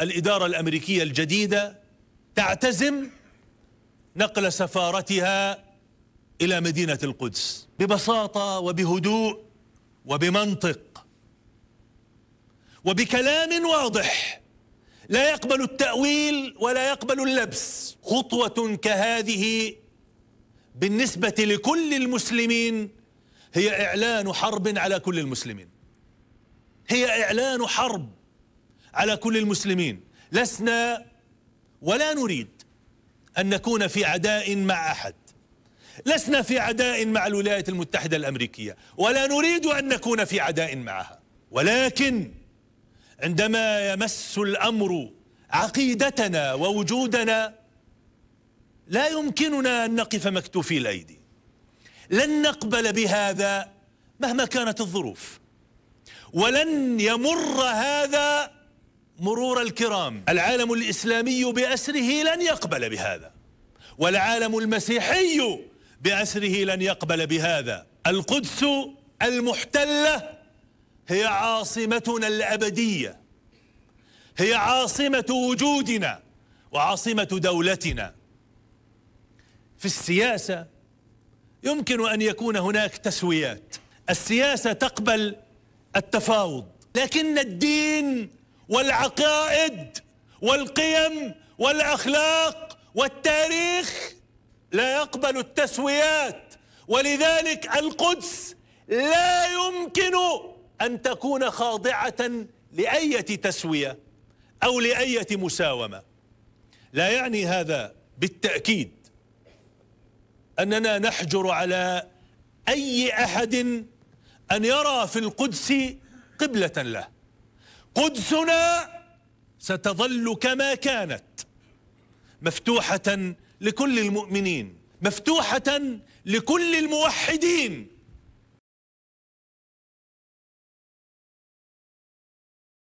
الإدارة الأمريكية الجديدة تعتزم نقل سفارتها إلى مدينة القدس ببساطة وبهدوء وبمنطق وبكلام واضح لا يقبل التأويل ولا يقبل اللبس خطوة كهذه بالنسبة لكل المسلمين هي إعلان حرب على كل المسلمين هي إعلان حرب على كل المسلمين لسنا ولا نريد أن نكون في عداء مع أحد لسنا في عداء مع الولايات المتحدة الأمريكية ولا نريد أن نكون في عداء معها ولكن عندما يمس الأمر عقيدتنا ووجودنا لا يمكننا أن نقف مكتوفي الأيدي لن نقبل بهذا مهما كانت الظروف ولن يمر هذا مرور الكرام العالم الإسلامي بأسره لن يقبل بهذا والعالم المسيحي بأسره لن يقبل بهذا القدس المحتلة هي عاصمتنا الأبدية هي عاصمة وجودنا وعاصمة دولتنا في السياسة يمكن أن يكون هناك تسويات السياسة تقبل التفاوض لكن الدين والعقائد والقيم والاخلاق والتاريخ لا يقبل التسويات ولذلك القدس لا يمكن ان تكون خاضعه لاية تسويه او لاية مساومه لا يعني هذا بالتاكيد اننا نحجر على اي احد ان يرى في القدس قبله له قدسنا ستظل كما كانت مفتوحة لكل المؤمنين مفتوحة لكل الموحدين